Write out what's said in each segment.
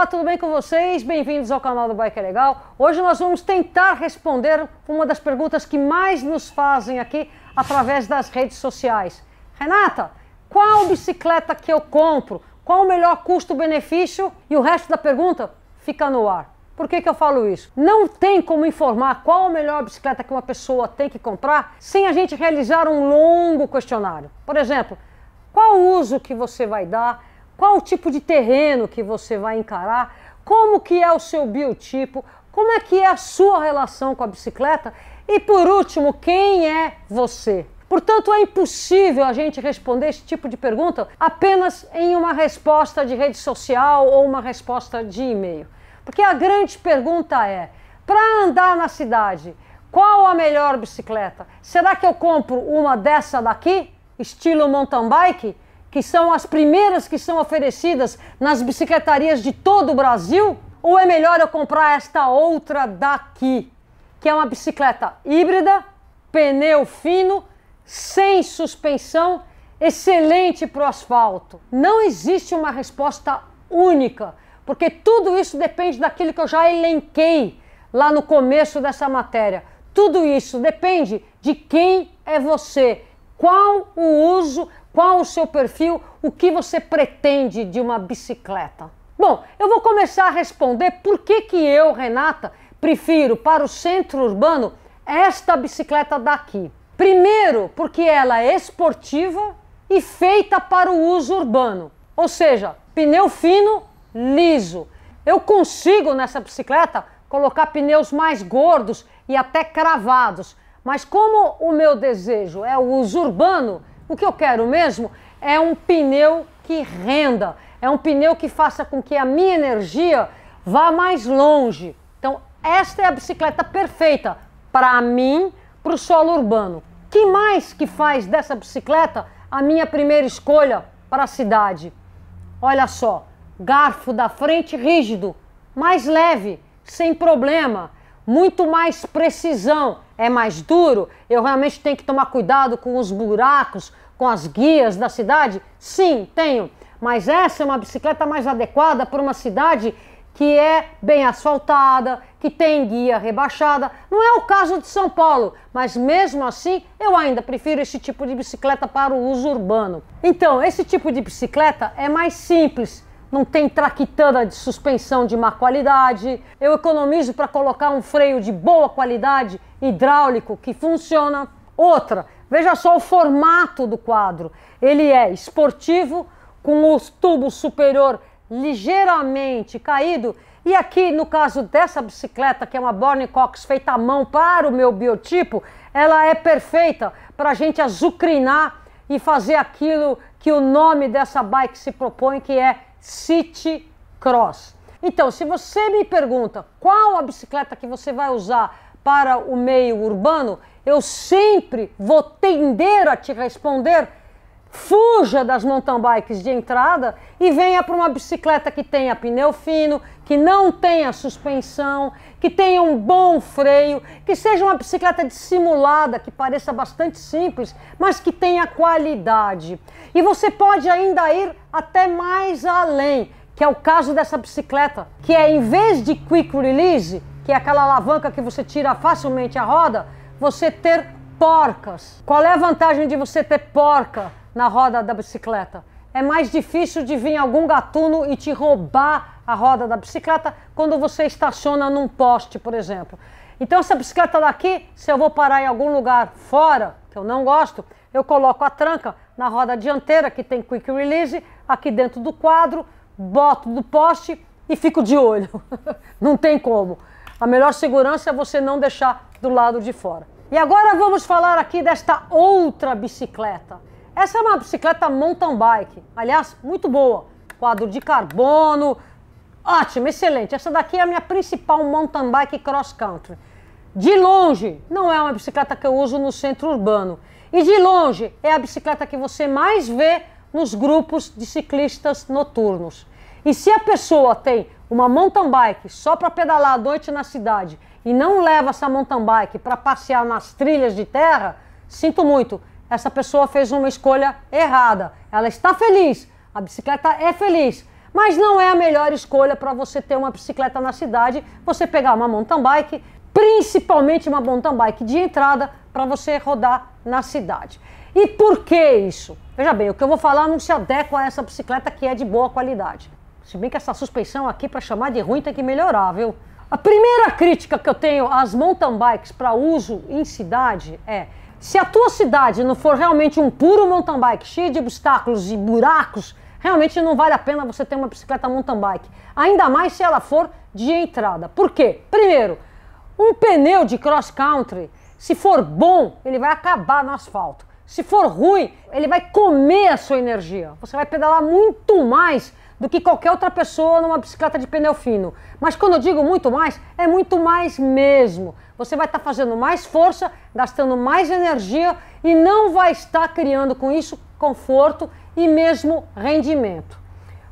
Olá, tudo bem com vocês? Bem-vindos ao canal do Bike é Legal. Hoje nós vamos tentar responder uma das perguntas que mais nos fazem aqui através das redes sociais. Renata, qual bicicleta que eu compro? Qual o melhor custo-benefício? E o resto da pergunta fica no ar. Por que, que eu falo isso? Não tem como informar qual a melhor bicicleta que uma pessoa tem que comprar sem a gente realizar um longo questionário. Por exemplo, qual o uso que você vai dar? qual o tipo de terreno que você vai encarar, como que é o seu biotipo, como é que é a sua relação com a bicicleta e por último, quem é você? Portanto, é impossível a gente responder esse tipo de pergunta apenas em uma resposta de rede social ou uma resposta de e-mail. Porque a grande pergunta é: para andar na cidade, qual a melhor bicicleta? Será que eu compro uma dessa daqui, estilo mountain bike? que são as primeiras que são oferecidas nas bicicletarias de todo o Brasil? Ou é melhor eu comprar esta outra daqui, que é uma bicicleta híbrida, pneu fino, sem suspensão, excelente para o asfalto? Não existe uma resposta única, porque tudo isso depende daquilo que eu já elenquei lá no começo dessa matéria. Tudo isso depende de quem é você, qual o uso qual o seu perfil? O que você pretende de uma bicicleta? Bom, eu vou começar a responder por que, que eu, Renata, prefiro para o centro urbano esta bicicleta daqui. Primeiro, porque ela é esportiva e feita para o uso urbano, ou seja, pneu fino, liso. Eu consigo nessa bicicleta colocar pneus mais gordos e até cravados, mas como o meu desejo é o uso urbano, o que eu quero mesmo é um pneu que renda, é um pneu que faça com que a minha energia vá mais longe. Então, esta é a bicicleta perfeita para mim, para o solo urbano. Que mais que faz dessa bicicleta a minha primeira escolha para a cidade? Olha só, garfo da frente rígido, mais leve, sem problema, muito mais precisão é mais duro, eu realmente tenho que tomar cuidado com os buracos, com as guias da cidade? Sim, tenho. Mas essa é uma bicicleta mais adequada para uma cidade que é bem asfaltada, que tem guia rebaixada. Não é o caso de São Paulo, mas mesmo assim eu ainda prefiro esse tipo de bicicleta para o uso urbano. Então, esse tipo de bicicleta é mais simples, não tem traquitana de suspensão de má qualidade, eu economizo para colocar um freio de boa qualidade hidráulico que funciona. Outra, veja só o formato do quadro. Ele é esportivo, com o tubo superior ligeiramente caído. E aqui, no caso dessa bicicleta, que é uma Born Cox feita à mão para o meu biotipo, ela é perfeita para a gente azucrinar e fazer aquilo que o nome dessa bike se propõe, que é City Cross. Então, se você me pergunta qual a bicicleta que você vai usar para o meio urbano, eu sempre vou tender a te responder: fuja das mountain bikes de entrada e venha para uma bicicleta que tenha pneu fino, que não tenha suspensão, que tenha um bom freio, que seja uma bicicleta dissimulada, que pareça bastante simples, mas que tenha qualidade. E você pode ainda ir até mais além, que é o caso dessa bicicleta, que é em vez de quick release, que é aquela alavanca que você tira facilmente a roda, você ter porcas. Qual é a vantagem de você ter porca na roda da bicicleta? É mais difícil de vir algum gatuno e te roubar a roda da bicicleta quando você estaciona num poste, por exemplo. Então essa bicicleta daqui, se eu vou parar em algum lugar fora, que eu não gosto, eu coloco a tranca na roda dianteira, que tem quick release, aqui dentro do quadro, boto do poste e fico de olho. não tem como. A melhor segurança é você não deixar do lado de fora. E agora vamos falar aqui desta outra bicicleta. Essa é uma bicicleta mountain bike, aliás, muito boa. Quadro de carbono, ótimo, excelente. Essa daqui é a minha principal mountain bike cross country. De longe, não é uma bicicleta que eu uso no centro urbano. E de longe, é a bicicleta que você mais vê nos grupos de ciclistas noturnos. E se a pessoa tem uma mountain bike só para pedalar à noite na cidade e não leva essa mountain bike para passear nas trilhas de terra, sinto muito, essa pessoa fez uma escolha errada. Ela está feliz, a bicicleta é feliz, mas não é a melhor escolha para você ter uma bicicleta na cidade, você pegar uma mountain bike, principalmente uma mountain bike de entrada para você rodar na cidade. E por que isso? Veja bem, o que eu vou falar não se adequa a essa bicicleta que é de boa qualidade. Se bem que essa suspensão aqui para chamar de ruim tem que melhorar, viu? A primeira crítica que eu tenho às mountain bikes para uso em cidade é: se a tua cidade não for realmente um puro mountain bike, cheio de obstáculos e buracos, realmente não vale a pena você ter uma bicicleta mountain bike. Ainda mais se ela for de entrada. Por quê? Primeiro, um pneu de cross country, se for bom, ele vai acabar no asfalto. Se for ruim, ele vai comer a sua energia. Você vai pedalar muito mais do que qualquer outra pessoa numa bicicleta de pneu fino. Mas quando eu digo muito mais, é muito mais mesmo. Você vai estar tá fazendo mais força, gastando mais energia e não vai estar criando com isso conforto e mesmo rendimento.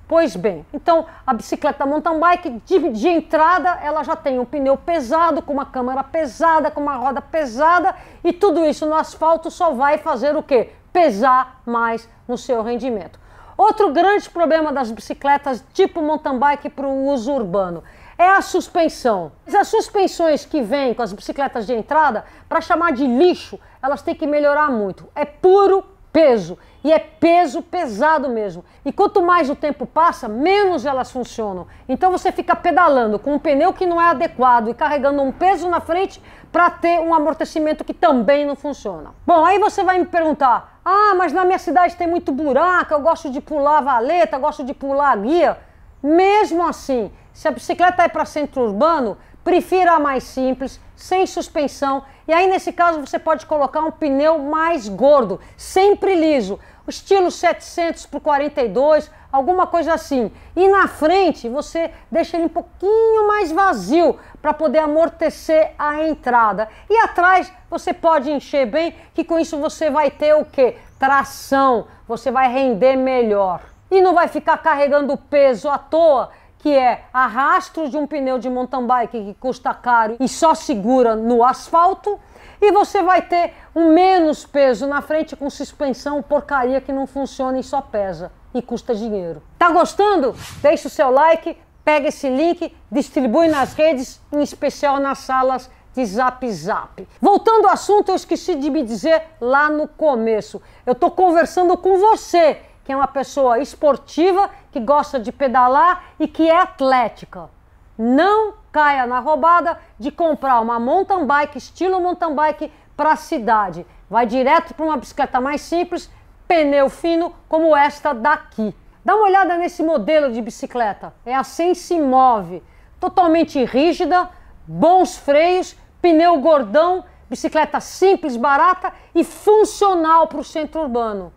Pois bem, então a bicicleta mountain bike de, de, entrada ela já tem um pneu pesado, com uma câmara pesada, com uma roda pesada e tudo isso no asfalto só vai fazer o que? Pesar mais no seu rendimento. Outro grande problema das bicicletas tipo mountain bike para o uso urbano é a suspensão. As suspensões que vêm com as bicicletas de entrada, para chamar de lixo, elas têm que melhorar muito. É puro peso. E é peso pesado mesmo. E quanto mais o tempo passa, menos elas funcionam. Então você fica pedalando com um pneu que não é adequado e carregando um peso na frente para ter um amortecimento que também não funciona. Bom, aí você vai me perguntar: ah, mas na minha cidade tem muito buraco, eu gosto de pular a valeta, eu gosto de pular a guia. Mesmo assim, se a bicicleta é para centro urbano, Prefiro a mais simples, sem suspensão. E aí, nesse caso, você pode colocar um pneu mais gordo, sempre liso, estilo 700 por 42, alguma coisa assim. E na frente, você deixa ele um pouquinho mais vazio para poder amortecer a entrada. E atrás, você pode encher bem, que com isso você vai ter o que? Tração, você vai render melhor. E não vai ficar carregando peso à toa que é arrasto de um pneu de mountain bike que custa caro e só segura no asfalto, e você vai ter um menos peso na frente com suspensão porcaria que não funciona e só pesa e custa dinheiro. Tá gostando? Deixa o seu like, pega esse link, distribui nas redes, em especial nas salas de Zap Zap. Voltando ao assunto, eu esqueci de me dizer lá no começo. Eu tô conversando com você que é uma pessoa esportiva, que gosta de pedalar e que é atlética. Não caia na roubada de comprar uma mountain bike, estilo mountain bike, para a cidade. Vai direto para uma bicicleta mais simples, pneu fino, como esta daqui. Dá uma olhada nesse modelo de bicicleta. É a assim Sense Move. Totalmente rígida, bons freios, pneu gordão, bicicleta simples, barata e funcional para o centro urbano.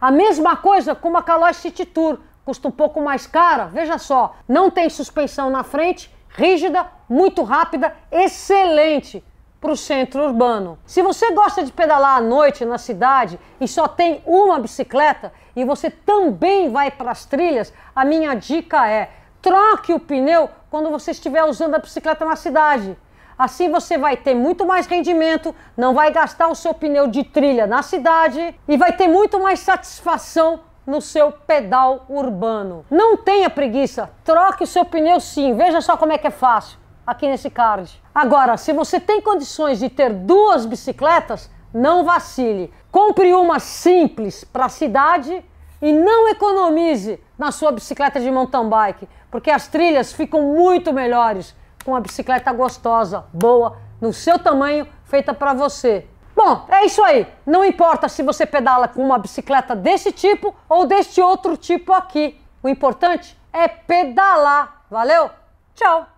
A mesma coisa com uma Caloi City Tour, custa um pouco mais cara, veja só, não tem suspensão na frente, rígida, muito rápida, excelente para o centro urbano. Se você gosta de pedalar à noite na cidade e só tem uma bicicleta e você também vai para as trilhas, a minha dica é troque o pneu quando você estiver usando a bicicleta na cidade. Assim você vai ter muito mais rendimento, não vai gastar o seu pneu de trilha na cidade e vai ter muito mais satisfação no seu pedal urbano. Não tenha preguiça, troque o seu pneu sim. Veja só como é que é fácil aqui nesse card. Agora, se você tem condições de ter duas bicicletas, não vacile. Compre uma simples para a cidade e não economize na sua bicicleta de mountain bike, porque as trilhas ficam muito melhores com uma bicicleta gostosa, boa, no seu tamanho, feita para você. Bom, é isso aí. Não importa se você pedala com uma bicicleta desse tipo ou deste outro tipo aqui. O importante é pedalar. Valeu? Tchau!